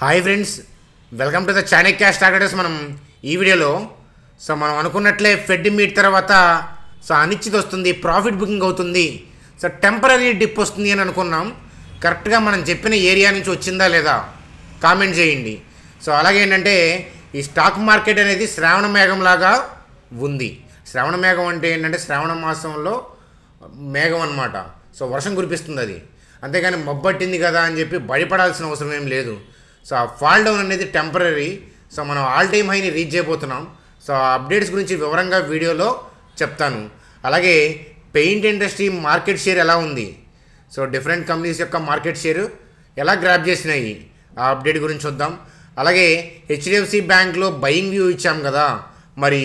hi friends welcome to the Chanakya starters మనం ఈ వీడియోలో సో మనం అనుకున్నట్లే ఫెడ్ మీట్ తర్వాత సో అనిశ్చిత వస్తుంది ప్రాఫిట్ బుకింగ్ అవుతుంది సో టెంపరీ డిప్ వస్తుంది అని అనుకున్నాం కరెక్ట్గా మనం చెప్పిన ఏరియా నుంచి వచ్చిందా లేదా కామెంట్ చేయండి సో అలాగే ఏంటంటే ఈ స్టాక్ మార్కెట్ అనేది శ్రావణ మేఘం లాగా ఉంది శ్రావణ మేఘం అంటే ఏంటంటే శ్రావణ మాసంలో మేఘం అనమాట సో వర్షం కురిపిస్తుంది అది అంతేగాని మబ్బట్టింది కదా అని చెప్పి భయపడాల్సిన అవసరం ఏం లేదు సో ఆ ఫాల్ డౌన్ అనేది టెంపరీ సో మనం ఆల్ టైమ్ హైని రీచ్ అయిపోతున్నాం సో ఆ అప్డేట్స్ గురించి వివరంగా వీడియోలో చెప్తాను అలాగే పెయింట్ ఇండస్ట్రీ మార్కెట్ షేర్ ఎలా ఉంది సో డిఫరెంట్ కంపెనీస్ యొక్క మార్కెట్ షేరు ఎలా గ్రాప్ చేసినాయి ఆ అప్డేట్ గురించి చూద్దాం అలాగే హెచ్డిఎఫ్సి బ్యాంక్లో బయింగ్ వ్యూ ఇచ్చాం కదా మరి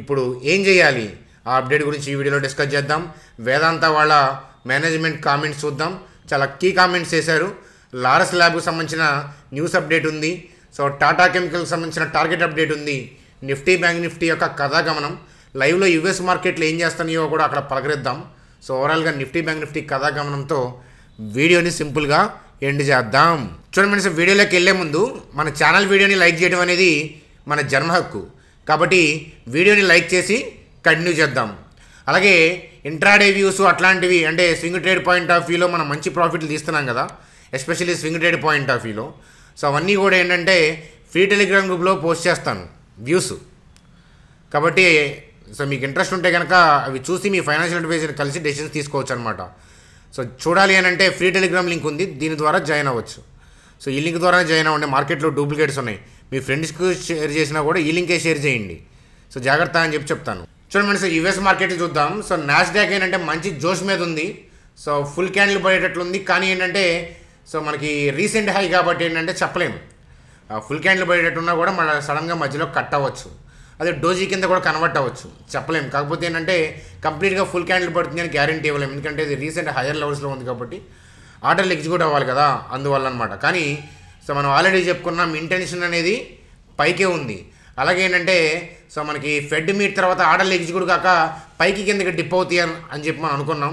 ఇప్పుడు ఏం చేయాలి ఆ అప్డేట్ గురించి ఈ వీడియోలో డిస్కస్ చేద్దాం వేదాంత వాళ్ళ మేనేజ్మెంట్ కామెంట్స్ చూద్దాం చాలా కీ కామెంట్స్ చేశారు లారస్ ల్యాబ్కి సంబంధించిన న్యూస్ అప్డేట్ ఉంది సో టాటా కెమికల్కి సంబంధించిన టార్గెట్ అప్డేట్ ఉంది నిఫ్టీ బ్యాంక్ నిఫ్టీ యొక్క కథాగమనం లైవ్లో యుఎస్ మార్కెట్లు ఏం చేస్తున్నాయో కూడా అక్కడ పలకరిద్దాం సో ఓవరాల్గా నిఫ్టీ బ్యాంక్ నిఫ్టీ కథాగమనంతో వీడియోని సింపుల్గా ఎండ్ చేద్దాం చూడండి ఫ్రెండ్స్ వీడియోలోకి వెళ్లే ముందు మన ఛానల్ వీడియోని లైక్ చేయడం అనేది మన జన్మ హక్కు కాబట్టి వీడియోని లైక్ చేసి కంటిన్యూ చేద్దాం అలాగే ఇంట్రాడే వ్యూస్ అట్లాంటివి అంటే స్వింగ్ ట్రేడ్ పాయింట్ ఆఫ్ వ్యూలో మనం మంచి ప్రాఫిట్లు తీస్తున్నాం కదా especially swing trade point of వ్యూలో సో అవన్నీ కూడా ఏంటంటే ఫ్రీ టెలిగ్రామ్ గ్రూప్లో పోస్ట్ చేస్తాను వ్యూస్ కాబట్టి సో మీకు ఇంట్రెస్ట్ ఉంటే కనుక అవి చూసి మీ ఫైనాన్షియల్ అడ్వైజర్ కలిసి డెసిషన్స్ తీసుకోవచ్చు అనమాట సో చూడాలి అని అంటే ఫ్రీ టెలిగ్రామ్ లింక్ ఉంది దీని ద్వారా జాయిన్ అవ్వచ్చు సో ఈ లింక్ ద్వారా జాయిన్ అవ్వండి మార్కెట్లో డూప్లికేట్స్ ఉన్నాయి మీ ఫ్రెండ్స్కి షేర్ చేసినా కూడా ఈ లింకే షేర్ చేయండి సో జాగ్రత్త అని చెప్పి చెప్తాను చూడండి మనం సార్ యుఎస్ మార్కెట్ చూద్దాం సో నాస్డాక్ ఏంటంటే మంచి జోష్ మీద ఉంది సో ఫుల్ క్యాండిల్ పడేటట్లుంది కానీ ఏంటంటే సో మనకి రీసెంట్ హై కాబట్టి ఏంటంటే చెప్పలేము ఫుల్ క్యాండిల్ పడేటట్టున్నా కూడా మన సడన్గా మధ్యలో కట్ అవ్వచ్చు అదే డోజీ కింద కూడా కన్వర్ట్ అవ్వచ్చు చెప్పలేము కాకపోతే ఏంటంటే కంప్లీట్గా ఫుల్ క్యాండిల్ పడుతుంది అని గ్యారంటీ ఇవ్వలేము ఎందుకంటే ఇది రీసెంట్ హయర్ లెవెల్స్లో ఉంది కాబట్టి ఆర్డర్లు ఎగ్జిక్యూట్ అవ్వాలి కదా అందువల్ల అనమాట కానీ సో మనం ఆల్రెడీ చెప్పుకున్నాం ఇంటెన్షన్ అనేది పైకే ఉంది అలాగే ఏంటంటే సో మనకి ఫెడ్ మీట్ తర్వాత ఆర్డర్ ఎగ్జిక్యూట్ కూడా కాక పైకి కిందకి డిప్ అవుతాయి అని చెప్పి మనం అనుకున్నాం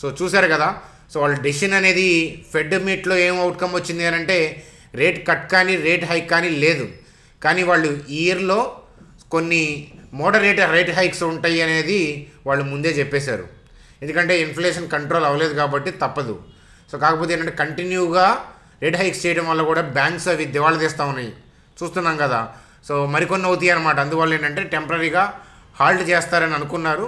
సో చూశారు కదా సో వాళ్ళ డెసిషన్ అనేది ఫెడ్ మీట్లో ఏం అవుట్కమ్ వచ్చింది అని అంటే రేట్ కట్ కానీ రేట్ హైక్ కానీ లేదు కానీ వాళ్ళు ఇయర్లో కొన్ని మోడరేట్ రేట్ హైక్స్ ఉంటాయి అనేది వాళ్ళు ముందే చెప్పేశారు ఎందుకంటే ఇన్ఫ్లేషన్ కంట్రోల్ అవ్వలేదు కాబట్టి తప్పదు సో కాకపోతే ఏంటంటే కంటిన్యూగా రేట్ హైక్స్ చేయడం వల్ల కూడా బ్యాంక్స్ అవి దివాళా తీస్తూ ఉన్నాయి చూస్తున్నాం కదా సో మరికొన్ని అవుతాయి అనమాట అందువల్ల ఏంటంటే టెంపరీగా హాల్ట్ చేస్తారని అనుకున్నారు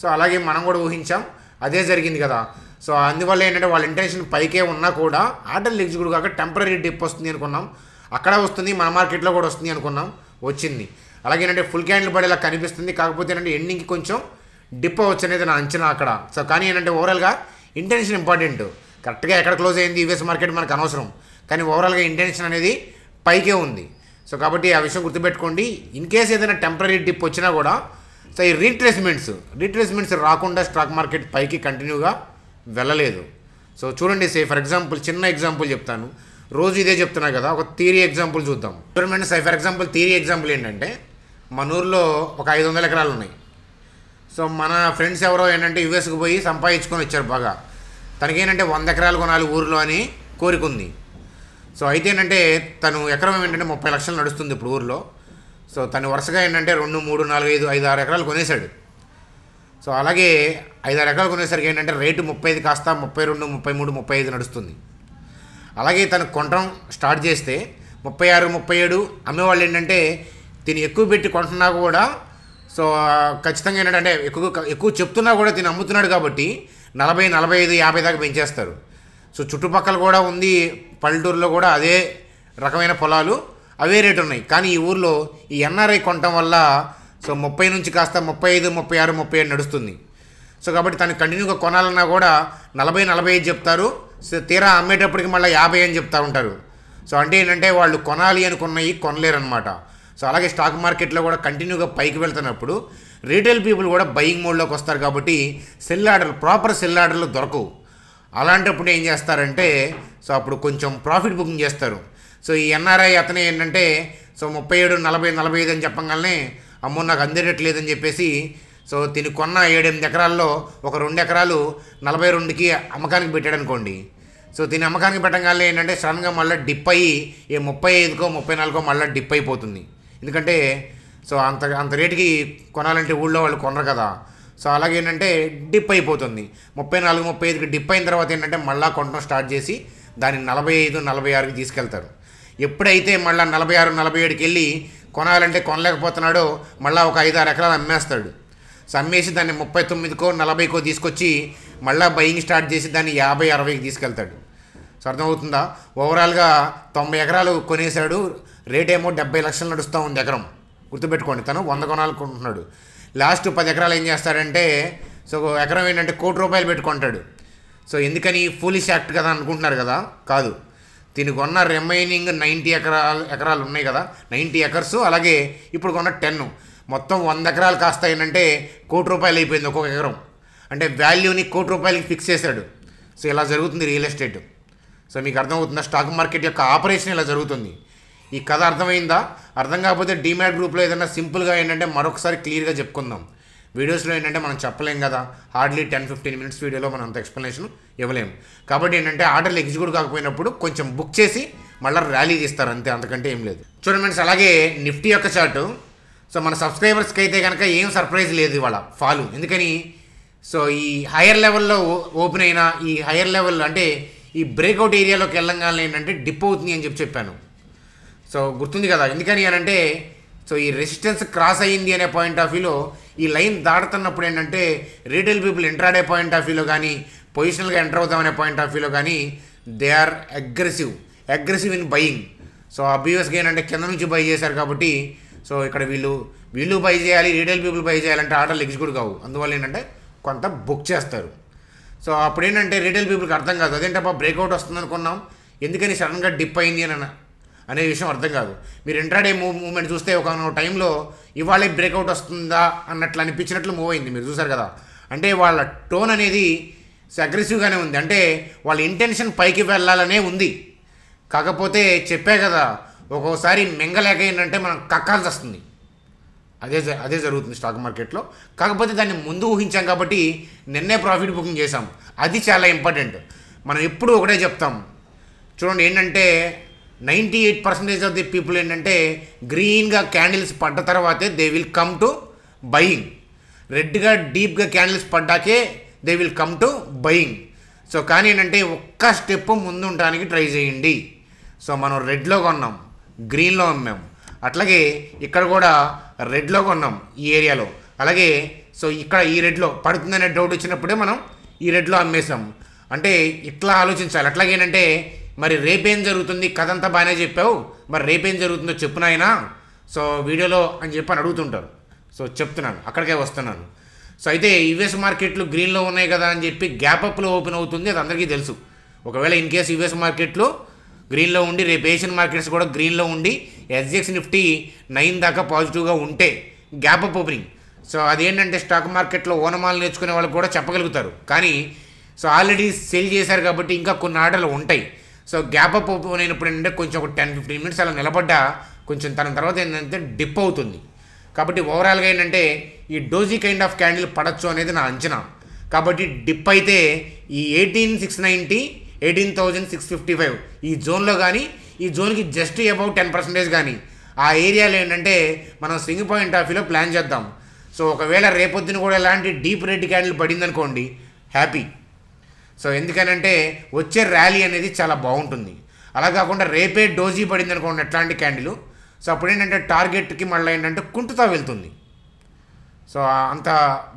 సో అలాగే మనం కూడా ఊహించాం అదే జరిగింది కదా సో అందువల్ల ఏంటంటే వాళ్ళ ఇంటెన్షన్ పైకే ఉన్నా కూడా ఆటల్ లిగ్స్ కూడా కాక టెంపరీ డిప్ వస్తుంది అనుకున్నాం అక్కడ వస్తుంది మన మార్కెట్లో కూడా వస్తుంది అనుకున్నాం వచ్చింది అలాగే ఏంటంటే ఫుల్ క్యాండిల్ పడేలా కనిపిస్తుంది కాకపోతే ఏంటంటే ఎండింగ్కి కొంచెం డిప్ అవచ్చు అనేది నా అంచనా అక్కడ సో కానీ ఏంటంటే ఓవరాల్గా ఇంటెన్షన్ ఇంపార్టెంట్ కరెక్ట్గా ఎక్కడ క్లోజ్ అయింది యూఎస్ మార్కెట్ మనకు అనవసరం కానీ ఓవరాల్గా ఇంటెన్షన్ అనేది పైకే ఉంది సో కాబట్టి ఆ విషయం గుర్తుపెట్టుకోండి ఇన్ కేస్ ఏదైనా టెంపరీ డిప్ వచ్చినా కూడా సో ఈ రీట్రేస్మెంట్స్ రీట్రేస్మెంట్స్ రాకుండా స్టాక్ మార్కెట్ పైకి కంటిన్యూగా వెళ్ళలేదు సో చూడండి సే ఫర్ ఎగ్జాంపుల్ చిన్న ఎగ్జాంపుల్ చెప్తాను రోజు ఇదే చెప్తున్నా కదా ఒక థీరీ ఎగ్జాంపుల్ చూద్దాం government say for example theory example ఏంటంటే మన ఊర్లో ఒక ఐదు వందల ఎకరాలు ఉన్నాయి సో మన ఫ్రెండ్స్ ఎవరో ఏంటంటే యుఎస్కి పోయి సంపాదించుకొని వచ్చారు బాగా తనకేంటంటే వంద ఎకరాలు కొనాలి ఊరిలో అని కోరికుంది సో అయితే ఏంటంటే తను ఎకరం ఏంటంటే ముప్పై లక్షలు నడుస్తుంది ఇప్పుడు ఊర్లో సో తను వరుసగా ఏంటంటే రెండు మూడు నాలుగు ఐదు ఐదు ఆరు ఎకరాలు కొనేశాడు సో అలాగే ఐదారు ఎకరాలు కొనేసరికి ఏంటంటే రేటు ముప్పై ఐదు కాస్త ముప్పై రెండు ముప్పై మూడు ముప్పై ఐదు నడుస్తుంది అలాగే తను కొనడం స్టార్ట్ చేస్తే ముప్పై ఆరు ముప్పై ఏడు అమ్మేవాళ్ళు ఏంటంటే తిని ఎక్కువ పెట్టి కొంటున్నా కూడా సో ఖచ్చితంగా ఏంటంటే ఎక్కువ ఎక్కువ చెప్తున్నా కూడా తిని అమ్ముతున్నాడు కాబట్టి నలభై నలభై ఐదు యాభై దాకా పెంచేస్తారు సో చుట్టుపక్కల కూడా ఉంది పల్లెటూరులో కూడా అదే రకమైన పొలాలు అవే రేటు ఉన్నాయి కానీ ఈ ఊర్లో ఈ ఎన్ఆర్ఐ కొనటం వల్ల సో ముప్పై నుంచి కాస్త ముప్పై ఐదు ముప్పై ఆరు ముప్పై ఏడు నడుస్తుంది సో కాబట్టి తను కంటిన్యూగా కొనాలన్నా కూడా నలభై నలభై ఐదు చెప్తారు సో తీరా అమ్మేటప్పటికి మళ్ళీ యాభై అని చెప్తూ ఉంటారు సో అంటే ఏంటంటే వాళ్ళు కొనాలి అనుకున్నవి కొనలేరనమాట సో అలాగే స్టాక్ మార్కెట్లో కూడా కంటిన్యూగా పైకి వెళ్తున్నప్పుడు రీటైల్ పీపుల్ కూడా బయింగ్ మోడ్లోకి వస్తారు కాబట్టి సెల్ ఆర్డర్లు ప్రాపర్ సెల్ ఆర్డర్లు దొరకవు అలాంటప్పుడు ఏం చేస్తారంటే సో అప్పుడు కొంచెం ప్రాఫిట్ బుకింగ్ చేస్తారు సో ఈ ఎన్ఆర్ఐ అతనే ఏంటంటే సో ముప్పై ఏడు నలభై నలభై ఐదు అని చెప్పగానే అమ్మో నాకు అని చెప్పేసి సో తిని కొన్న ఏడెనిమిది ఎకరాల్లో ఒక రెండు ఎకరాలు నలభై రెండుకి అమ్మకానికి పెట్టాడు అనుకోండి సో దీని అమ్మకానికి పెట్టగానే ఏంటంటే సడన్గా మళ్ళీ డిప్ అయ్యి ఏ ముప్పై ఐదుకో ముప్పై నాలుగో మళ్ళీ డిప్ అయిపోతుంది ఎందుకంటే సో అంత అంత రేటుకి కొనాలంటే ఊళ్ళో వాళ్ళు కొనరు కదా సో అలాగే ఏంటంటే డిప్ అయిపోతుంది ముప్పై నాలుగు ముప్పై ఐదుకి డిప్ అయిన తర్వాత ఏంటంటే మళ్ళీ కొనడం స్టార్ట్ చేసి దాన్ని నలభై ఐదు నలభై ఆరుకి తీసుకెళ్తారు ఎప్పుడైతే మళ్ళీ నలభై ఆరు నలభై ఏడుకి వెళ్ళి కొనాలంటే కొనలేకపోతున్నాడో మళ్ళీ ఒక ఐదు ఆరు ఎకరాలు అమ్మేస్తాడు సో అమ్మేసి దాన్ని ముప్పై తొమ్మిదికో నలభైకో తీసుకొచ్చి మళ్ళీ బయ్యింగ్ స్టార్ట్ చేసి దాన్ని యాభై అరవైకి తీసుకెళ్తాడు సో అర్థమవుతుందా ఓవరాల్గా తొంభై ఎకరాలు కొనేశాడు రేట్ ఏమో డెబ్బై లక్షలు నడుస్తూ ఉంది ఎకరం గుర్తుపెట్టుకోండి తను వంద కొనాలనుకుంటున్నాడు లాస్ట్ పది ఎకరాలు ఏం చేస్తాడంటే సో ఎకరం ఏంటంటే కోటి రూపాయలు పెట్టుకుంటాడు సో ఎందుకని ఫూలిష్ యాక్ట్ కదా అనుకుంటున్నారు కదా కాదు దీనికి కొన్న రిమైనింగ్ నైంటీ ఎకరాలు ఎకరాలు ఉన్నాయి కదా నైంటీ ఎకర్స్ అలాగే ఇప్పుడు కొన్న టెన్ మొత్తం వంద ఎకరాలు కాస్త ఏంటంటే కోటి రూపాయలు అయిపోయింది ఒక్కొక్క ఎకరం అంటే వాల్యూని కోటి రూపాయలకి ఫిక్స్ చేశాడు సో ఇలా జరుగుతుంది రియల్ ఎస్టేట్ సో మీకు అర్థమవుతుందా స్టాక్ మార్కెట్ యొక్క ఆపరేషన్ ఇలా జరుగుతుంది ఈ కథ అర్థమైందా అర్థం కాకపోతే డీమ్యాట్ గ్రూప్లో ఏదైనా సింపుల్గా ఏంటంటే మరొకసారి క్లియర్గా చెప్పుకుందాం వీడియోస్లో ఏంటంటే మనం చెప్పలేం కదా హార్డ్లీ టెన్ ఫిఫ్టీన్ మినిట్స్ వీడియోలో మనం అంత ఎక్స్ప్లెనేషన్ ఇవ్వలేము కాబట్టి ఏంటంటే ఆర్డర్లు ఎగ్జిక్యూట్ కాకపోయినప్పుడు కొంచెం బుక్ చేసి మళ్ళీ ర్యాలీ తీస్తారు అంతే అంతకంటే ఏం లేదు చూడండి ఫ్రెండ్స్ అలాగే నిఫ్టీ యొక్క చార్టు సో మన సబ్స్క్రైబర్స్కి అయితే కనుక ఏం సర్ప్రైజ్ లేదు ఇవాళ ఫాలు ఎందుకని సో ఈ హైయర్ లెవెల్లో ఓపెన్ అయిన ఈ హైయర్ లెవెల్ అంటే ఈ బ్రేక్అవుట్ ఏరియాలోకి వెళ్ళంగానే ఏంటంటే డిప్ అవుతుంది అని చెప్పి చెప్పాను సో గుర్తుంది కదా ఎందుకని అని అంటే సో ఈ రెసిస్టెన్స్ క్రాస్ అయ్యింది అనే పాయింట్ ఆఫ్ వ్యూలో ఈ లైన్ దాటుతున్నప్పుడు ఏంటంటే రీటైల్ పీపుల్ ఆడే పాయింట్ ఆఫ్ వ్యూలో కానీ పొజిషనల్గా ఎంటర్ అవుతామనే పాయింట్ ఆఫ్ వ్యూలో కానీ they are aggressive aggressive in buying so అబ్వియస్గా ఏంటంటే కింద నుంచి బై చేశారు కాబట్టి సో ఇక్కడ వీళ్ళు వీళ్ళు బై చేయాలి రీటైల్ పీపుల్ బై చేయాలంటే ఆర్డర్లు ఎగ్జిక్యూట్ కావు అందువల్ల ఏంటంటే కొంత బుక్ చేస్తారు సో అప్పుడు ఏంటంటే రీటైల్ పీపుల్కి అర్థం కాదు అదేంటప్ప బ్రేక్అవుట్ వస్తుంది అనుకున్నాం ఎందుకని సడన్గా డిప్ అయింది అని అనే విషయం అర్థం కాదు మీరు ఇంట్రాడే మూవ్ మూవ్మెంట్ చూస్తే ఒక టైంలో ఇవాళే బ్రేక్అవుట్ వస్తుందా అన్నట్లు అనిపించినట్లు మూవ్ అయింది మీరు చూసారు కదా అంటే వాళ్ళ టోన్ అనేది అగ్రెసివ్గానే ఉంది అంటే వాళ్ళ ఇంటెన్షన్ పైకి వెళ్ళాలనే ఉంది కాకపోతే చెప్పే కదా ఒక్కోసారి మింగలేక ఏంటంటే మనం కక్కాల్సి వస్తుంది అదే అదే జరుగుతుంది స్టాక్ మార్కెట్లో కాకపోతే దాన్ని ముందు ఊహించాం కాబట్టి నిన్నే ప్రాఫిట్ బుకింగ్ చేసాం అది చాలా ఇంపార్టెంట్ మనం ఎప్పుడు ఒకటే చెప్తాం చూడండి ఏంటంటే ninety eight percentage of the people ఏంటంటే గ్రీన్గా క్యాండిల్స్ పడ్డ తర్వాతే they will come to buying రెడ్గా డీప్గా క్యాండిల్స్ పడ్డాకే they will come to buying so కానీ ఏంటంటే ఒక్క స్టెప్ ముందు ఉండడానికి ట్రై చేయండి సో మనం రెడ్లో కొన్నాం గ్రీన్లో అమ్మాం అట్లాగే ఇక్కడ కూడా రెడ్లో కొన్నాం ఈ ఏరియాలో అలాగే సో ఇక్కడ ఈ రెడ్లో పడుతుందనే డౌట్ వచ్చినప్పుడే మనం ఈ రెడ్లో అమ్మేసాం అంటే ఇట్లా ఆలోచించాలి అట్లాగేనంటే మరి రేపేం జరుగుతుంది కథ అంతా బాగానే చెప్పావు మరి రేపేం జరుగుతుందో చెప్పు నాయనా సో వీడియోలో అని చెప్పి అని అడుగుతుంటారు సో చెప్తున్నాను అక్కడికే వస్తున్నాను సో అయితే యుఎస్ మార్కెట్లు గ్రీన్లో ఉన్నాయి కదా అని చెప్పి గ్యాప్ అప్లో ఓపెన్ అవుతుంది అది అందరికీ తెలుసు ఒకవేళ ఇన్ కేసు యుఎస్ మార్కెట్లు గ్రీన్లో ఉండి రేపు ఏషియన్ మార్కెట్స్ కూడా గ్రీన్లో ఉండి ఎస్జిఎక్స్ నిఫ్టీ నైన్ దాకా పాజిటివ్గా ఉంటే గ్యాప్ అప్ ఓపెనింగ్ సో అదేంటంటే స్టాక్ మార్కెట్లో ఓనమాలు నేర్చుకునే వాళ్ళు కూడా చెప్పగలుగుతారు కానీ సో ఆల్రెడీ సెల్ చేశారు కాబట్టి ఇంకా కొన్ని ఆర్డర్లు ఉంటాయి సో గ్యాప్ అప్ అయినప్పుడు ఏంటంటే కొంచెం ఒక టెన్ ఫిఫ్టీన్ మినిట్స్ అలా నిలబడ్డా కొంచెం తన తర్వాత ఏంటంటే డిప్ అవుతుంది కాబట్టి ఓవరాల్గా ఏంటంటే ఈ డోజీ కైండ్ ఆఫ్ క్యాండిల్ పడచ్చు అనేది నా అంచనా కాబట్టి డిప్ అయితే ఈ eighteen six ninety eighteen thousand six fifty five ఈ జోన్లో కానీ ఈ జోన్కి జస్ట్ అబౌట్ టెన్ పర్సెంటేజ్ కానీ ఆ ఏరియాలో ఏంటంటే మనం స్వింగ్ పాయింట్ ఆఫ్ వ్యూలో ప్లాన్ చేద్దాం సో ఒకవేళ రేపొద్దున కూడా ఎలాంటి డీప్ రెడ్ క్యాండిల్ పడిందనుకోండి హ్యాపీ సో ఎందుకనంటే వచ్చే ర్యాలీ అనేది చాలా బాగుంటుంది అలా కాకుండా రేపే డోజీ పడింది అనుకోండి ఎట్లాంటి క్యాండిల్ సో అప్పుడు ఏంటంటే టార్గెట్కి మళ్ళీ ఏంటంటే కుంటుతా వెళ్తుంది సో అంత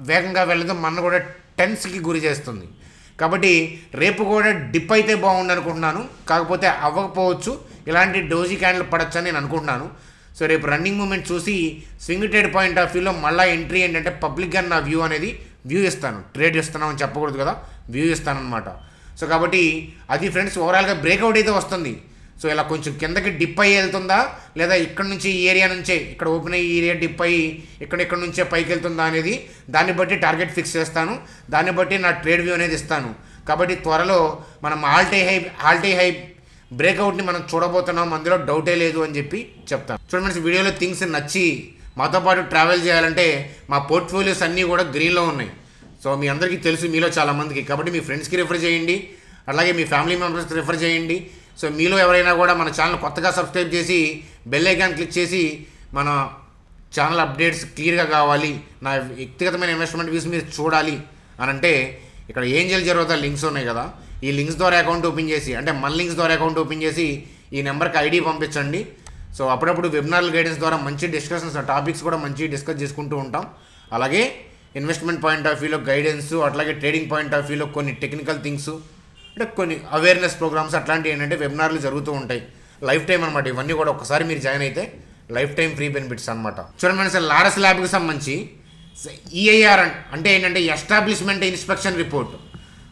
వేగంగా వెళ్ళదు మన కూడా టెన్స్కి గురి చేస్తుంది కాబట్టి రేపు కూడా డిప్ అయితే బాగుండు అనుకుంటున్నాను కాకపోతే అవ్వకపోవచ్చు ఇలాంటి డోజీ క్యాండిల్ అని నేను అనుకుంటున్నాను సో రేపు రన్నింగ్ మూమెంట్ చూసి స్వింగ్ ట్రేడ్ పాయింట్ ఆఫ్ వ్యూలో మళ్ళీ ఎంట్రీ ఏంటంటే పబ్లిక్గా నా వ్యూ అనేది వ్యూ ఇస్తాను ట్రేడ్ ఇస్తున్నామని చెప్పకూడదు కదా వ్యూ అనమాట సో కాబట్టి అది ఫ్రెండ్స్ ఓవరాల్గా బ్రేక్అవుట్ అయితే వస్తుంది సో ఇలా కొంచెం కిందకి డిప్ అయ్యి వెళ్తుందా లేదా ఇక్కడ నుంచి ఈ ఏరియా నుంచే ఇక్కడ ఓపెన్ అయ్యి ఏరియా డిప్ అయ్యి ఇక్కడ ఇక్కడ నుంచే పైకి వెళ్తుందా అనేది దాన్ని బట్టి టార్గెట్ ఫిక్స్ చేస్తాను దాన్ని బట్టి నా ట్రేడ్ వ్యూ అనేది ఇస్తాను కాబట్టి త్వరలో మనం ఆల్టీ హై ఆల్టీ హై బ్రేక్అవుట్ని మనం చూడబోతున్నాం అందులో డౌటే లేదు అని చెప్పి చెప్తాను చూడండి వీడియోలో థింగ్స్ నచ్చి మాతో పాటు ట్రావెల్ చేయాలంటే మా పోర్ట్ఫోలియోస్ అన్నీ కూడా గ్రీన్లో ఉన్నాయి సో మీ అందరికీ తెలుసు మీలో చాలా మందికి కాబట్టి మీ ఫ్రెండ్స్కి రిఫర్ చేయండి అలాగే మీ ఫ్యామిలీ మెంబర్స్కి రిఫర్ చేయండి సో మీలో ఎవరైనా కూడా మన ఛానల్ కొత్తగా సబ్స్క్రైబ్ చేసి బెల్ ఐకాన్ క్లిక్ చేసి మన ఛానల్ అప్డేట్స్ క్లియర్గా కావాలి నా వ్యక్తిగతమైన ఇన్వెస్ట్మెంట్ వ్యూస్ మీరు చూడాలి అని అంటే ఇక్కడ చేయాలి జరుగుతా లింక్స్ ఉన్నాయి కదా ఈ లింక్స్ ద్వారా అకౌంట్ ఓపెన్ చేసి అంటే మన లింక్స్ ద్వారా అకౌంట్ ఓపెన్ చేసి ఈ నెంబర్కి ఐడి పంపించండి సో అప్పుడప్పుడు వెబినార్ల గైడెన్స్ ద్వారా మంచి డిస్కషన్స్ టాపిక్స్ కూడా మంచి డిస్కస్ చేసుకుంటూ ఉంటాం అలాగే ఇన్వెస్ట్మెంట్ పాయింట్ ఆఫ్ వ్యూలో గైడెన్స్ అట్లాగే ట్రేడింగ్ పాయింట్ ఆఫ్ వ్యూలో కొన్ని టెక్నికల్ థింగ్స్ అంటే కొన్ని అవేర్నెస్ ప్రోగ్రామ్స్ అట్లాంటివి ఏంటంటే వెబినార్లు జరుగుతూ ఉంటాయి లైఫ్ టైం అనమాట ఇవన్నీ కూడా ఒకసారి మీరు జాయిన్ అయితే లైఫ్ టైం ఫ్రీ బెనిఫిట్స్ అనమాట చూడండి సార్ లారస్ ల్యాబ్కి సంబంధించి ఈఐఆర్ e అంటే ఏంటంటే ఎస్టాబ్లిష్మెంట్ ఇన్స్పెక్షన్ రిపోర్ట్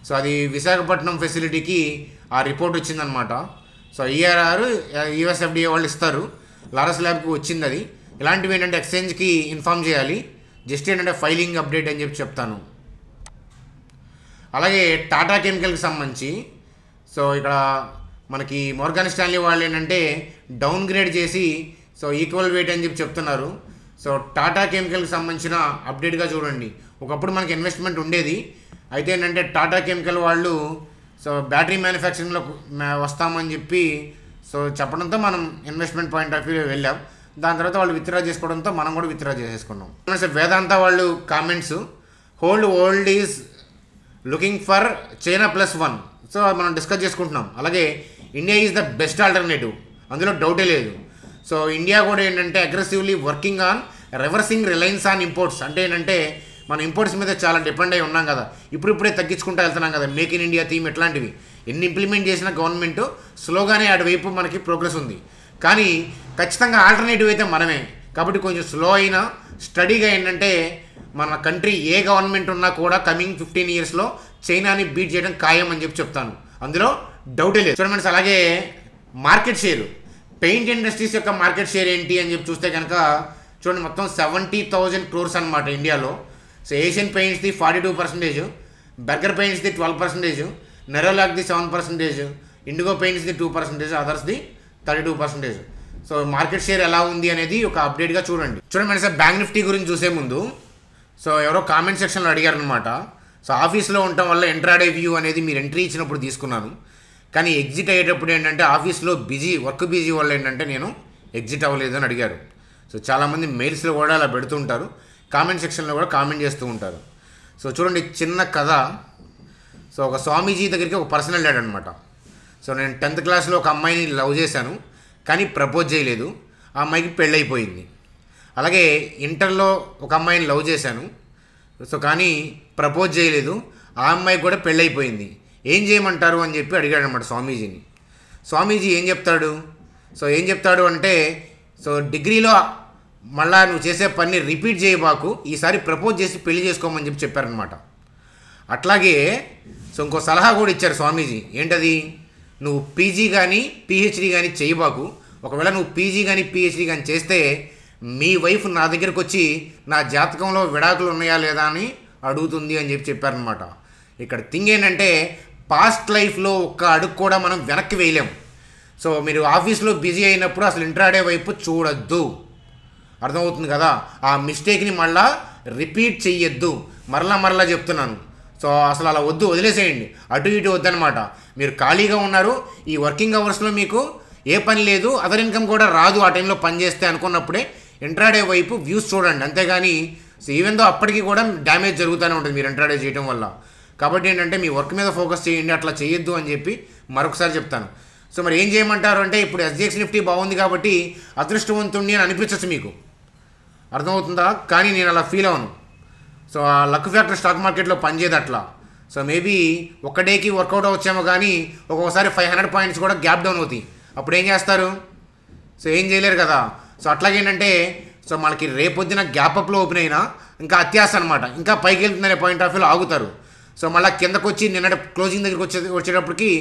సో అది విశాఖపట్నం ఫెసిలిటీకి ఆ రిపోర్ట్ వచ్చిందనమాట so ERR e USFDA e వాళ్ళు ఇస్తారు లారస్ ల్యాబ్కి వచ్చింది అది ఇలాంటివి ఏంటంటే ఎక్స్చేంజ్కి ఇన్ఫామ్ చేయాలి జస్ట్ ఏంటంటే ఫైలింగ్ అప్డేట్ అని చెప్పి చెప్తాను అలాగే టాటా కెమికల్కి సంబంధించి సో ఇక్కడ మనకి మోర్గాన్ స్టాన్లీ వాళ్ళు ఏంటంటే డౌన్ గ్రేడ్ చేసి సో ఈక్వల్ వెయిట్ అని చెప్పి చెప్తున్నారు సో టాటా కెమికల్కి సంబంధించిన అప్డేట్గా చూడండి ఒకప్పుడు మనకి ఇన్వెస్ట్మెంట్ ఉండేది అయితే ఏంటంటే టాటా కెమికల్ వాళ్ళు సో బ్యాటరీ మ్యానుఫ్యాక్చరింగ్లో వస్తామని చెప్పి సో చెప్పడంతో మనం ఇన్వెస్ట్మెంట్ పాయింట్ ఆఫ్ వ్యూ వెళ్ళాం దాని తర్వాత వాళ్ళు విత్డ్రా చేసుకోవడంతో మనం కూడా విత్డ్రా చేసేసుకున్నాం వేదాంత వాళ్ళు comments hold old is looking for China plus one so మనం డిస్కస్ చేసుకుంటున్నాం అలాగే India is the best alternative అందులో డౌటే లేదు సో ఇండియా కూడా ఏంటంటే అగ్రెసివ్లీ working on reversing reliance on imports అంటే ఏంటంటే మనం ఇంపోర్ట్స్ మీద చాలా డిపెండ్ అయి ఉన్నాం కదా ఇప్పుడు ఇప్పుడే తగ్గించుకుంటూ వెళ్తున్నాం కదా మేక్ ఇన్ ఇండియా థీమ్ ఇట్లాంటివి ఎన్ని ఇంప్లిమెంట్ చేసిన గవర్నమెంట్ స్లోగానే అటువైపు మనకి ప్రోగ్రెస్ ఉంది కానీ ఖచ్చితంగా ఆల్టర్నేటివ్ అయితే మనమే కాబట్టి కొంచెం స్లో అయినా స్టడీగా ఏంటంటే మన కంట్రీ ఏ గవర్నమెంట్ ఉన్నా కూడా కమింగ్ ఫిఫ్టీన్ ఇయర్స్లో చైనాని బీట్ చేయడం ఖాయం అని చెప్పి చెప్తాను అందులో డౌటే లేదు చూడండి అలాగే మార్కెట్ షేర్ పెయింట్ ఇండస్ట్రీస్ యొక్క మార్కెట్ షేర్ ఏంటి అని చెప్పి చూస్తే కనుక చూడండి మొత్తం సెవెంటీ థౌజండ్ క్రోర్స్ అనమాట ఇండియాలో సో ఏషియన్ పెయింట్స్ది ఫార్టీ టూ పర్సెంటేజ్ బర్గర్ పెయింట్స్ది ట్వెల్వ్ పర్సెంటేజ్ నెరోలాక్ది సెవెన్ పర్సెంటేజ్ ఇండిగో పెయింట్స్ది టూ పర్సెంటేజ్ అదర్స్ది thirty two percentage so market share ఎలా ఉంది అనేది ఒక అప్డేట్గా చూడండి చూడండి మేడం సార్ బ్యాంక్ నిఫ్టీ గురించి చూసే ముందు సో ఎవరో కామెంట్ సెక్షన్లో అడిగారు అనమాట సో ఆఫీస్లో ఉండటం వల్ల ఎంట్రాడే వ్యూ అనేది మీరు ఎంట్రీ ఇచ్చినప్పుడు తీసుకున్నాను కానీ ఎగ్జిట్ అయ్యేటప్పుడు ఏంటంటే ఆఫీస్లో బిజీ వర్క్ బిజీ వల్ల ఏంటంటే నేను ఎగ్జిట్ అవ్వలేదు అని అడిగారు సో చాలామంది మెయిల్స్లో కూడా అలా పెడుతుంటారు కామెంట్ సెక్షన్లో కూడా కామెంట్ చేస్తూ ఉంటారు సో చూడండి చిన్న కథ సో ఒక స్వామీజీ దగ్గరికి ఒక పర్సనల్ డాడ్ అనమాట సో నేను టెన్త్ క్లాస్లో ఒక అమ్మాయిని లవ్ చేశాను కానీ ప్రపోజ్ చేయలేదు ఆ అమ్మాయికి పెళ్ళైపోయింది అలాగే ఇంటర్లో ఒక అమ్మాయిని లవ్ చేశాను సో కానీ ప్రపోజ్ చేయలేదు ఆ అమ్మాయికి కూడా పెళ్ళైపోయింది ఏం చేయమంటారు అని చెప్పి అడిగాడు అనమాట స్వామీజీని స్వామీజీ ఏం చెప్తాడు సో ఏం చెప్తాడు అంటే సో డిగ్రీలో మళ్ళా నువ్వు చేసే పని రిపీట్ చేయబాకు ఈసారి ప్రపోజ్ చేసి పెళ్లి చేసుకోమని చెప్పి చెప్పారనమాట అట్లాగే సో ఇంకో సలహా కూడా ఇచ్చారు స్వామీజీ ఏంటది నువ్వు పీజీ కానీ పిహెచ్డీ కానీ చేయబాకు ఒకవేళ నువ్వు పీజీ కానీ పిహెచ్డీ కానీ చేస్తే మీ వైఫ్ నా దగ్గరకు వచ్చి నా జాతకంలో విడాకులు ఉన్నాయా లేదా అని అడుగుతుంది అని చెప్పి చెప్పారనమాట ఇక్కడ థింగ్ ఏంటంటే పాస్ట్ లైఫ్లో ఒక్క అడుగు కూడా మనం వెనక్కి వేయలేము సో మీరు ఆఫీస్లో బిజీ అయినప్పుడు అసలు ఇంట్రాడే వైపు చూడొద్దు అర్థమవుతుంది కదా ఆ మిస్టేక్ని మళ్ళా రిపీట్ చెయ్యొద్దు మరలా మరలా చెప్తున్నాను సో అసలు అలా వద్దు వదిలేసేయండి అటు ఇటు వద్దనమాట మీరు ఖాళీగా ఉన్నారు ఈ వర్కింగ్ అవర్స్లో మీకు ఏ పని లేదు అదర్ ఇన్కమ్ కూడా రాదు ఆ టైంలో పని చేస్తే అనుకున్నప్పుడే ఎంట్రాడే వైపు వ్యూస్ చూడండి అంతేగాని సో ఈవెన్ దో అప్పటికి కూడా డ్యామేజ్ జరుగుతూనే ఉంటుంది మీరు ఎంట్రాడే చేయడం వల్ల కాబట్టి ఏంటంటే మీ వర్క్ మీద ఫోకస్ చేయండి అట్లా చేయొద్దు అని చెప్పి మరొకసారి చెప్తాను సో మరి ఏం చేయమంటారు అంటే ఇప్పుడు ఎస్జిఎక్స్ నిఫ్టీ బాగుంది కాబట్టి అదృష్టవంతుణ్ణి అని అనిపించచ్చు మీకు అర్థమవుతుందా కానీ నేను అలా ఫీల్ అవును సో ఆ లక్ ఫ్యాక్టర్ స్టాక్ మార్కెట్లో పనిచేయదు అట్లా సో మేబీ ఒక డేకి వర్కౌట్ అవచ్చేమో కానీ ఒక్కొక్కసారి ఫైవ్ హండ్రెడ్ పాయింట్స్ కూడా గ్యాప్ డౌన్ అవుతాయి అప్పుడు ఏం చేస్తారు సో ఏం చేయలేరు కదా సో అట్లాగేంటంటే సో మనకి రేపొద్దున గ్యాప్ అప్లో ఓపెన్ అయినా ఇంకా అత్యాస అనమాట ఇంకా పైకి వెళ్తుందనే పాయింట్ ఆఫ్ వ్యూలో ఆగుతారు సో మళ్ళీ కిందకు వచ్చి నిన్న క్లోజింగ్ దగ్గరికి వచ్చే వచ్చేటప్పటికి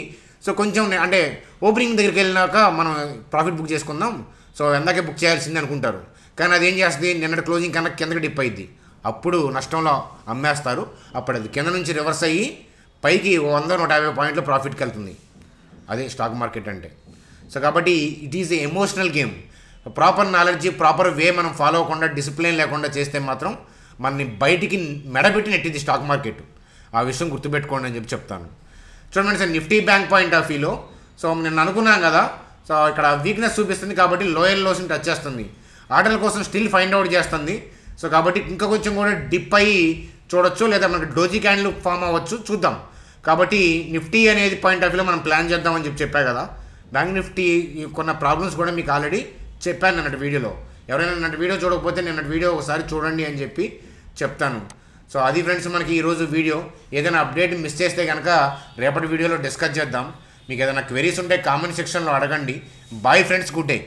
సో కొంచెం అంటే ఓపెనింగ్ దగ్గరికి వెళ్ళినాక మనం ప్రాఫిట్ బుక్ చేసుకుందాం సో ఎందాకే బుక్ చేయాల్సింది అనుకుంటారు కానీ అది ఏం చేస్తుంది నిన్నటి క్లోజింగ్ కన్నా కిందకి డిప్ అయింది అప్పుడు నష్టంలో అమ్మేస్తారు అప్పుడు అది కింద నుంచి రివర్స్ అయ్యి పైకి వంద నూట యాభై పాయింట్లు ప్రాఫిట్కి వెళ్తుంది అదే స్టాక్ మార్కెట్ అంటే సో కాబట్టి it is emotional game proper knowledge proper way మనం ఫాలో అవ్వకుండా డిసిప్లిన్ లేకుండా చేస్తే మాత్రం మనని బయటికి మెడబెట్టి నెట్టింది స్టాక్ మార్కెట్ ఆ విషయం గుర్తుపెట్టుకోండి అని చెప్పి చెప్తాను చూడండి sir Nifty bank point of వ్యూలో సో నేను అనుకున్నాను కదా సో ఇక్కడ వీక్నెస్ చూపిస్తుంది కాబట్టి లోయర్ లోస్ని టచ్ చేస్తుంది ఆటల కోసం స్టిల్ ఫైండ్ అవుట్ చేస్తుంది సో కాబట్టి ఇంకా కొంచెం కూడా డిప్ అయ్యి చూడొచ్చు లేదా మనకి డోజీ క్యాండిల్ ఫామ్ అవ్వచ్చు చూద్దాం కాబట్టి నిఫ్టీ అనేది పాయింట్ ఆఫ్ వ్యూలో మనం ప్లాన్ చేద్దామని చెప్పి చెప్పా కదా బ్యాంక్ నిఫ్టీ కొన్న ప్రాబ్లమ్స్ కూడా మీకు ఆల్రెడీ చెప్పాను అన్నట్టు వీడియోలో ఎవరైనా నన్ను వీడియో చూడకపోతే నేను వీడియో ఒకసారి చూడండి అని చెప్పి చెప్తాను సో అది ఫ్రెండ్స్ మనకి ఈరోజు వీడియో ఏదైనా అప్డేట్ మిస్ చేస్తే కనుక రేపటి వీడియోలో డిస్కస్ చేద్దాం మీకు ఏదైనా క్వెరీస్ ఉంటే కామెంట్ సెక్షన్లో అడగండి బాయ్ ఫ్రెండ్స్ గుడ్ డే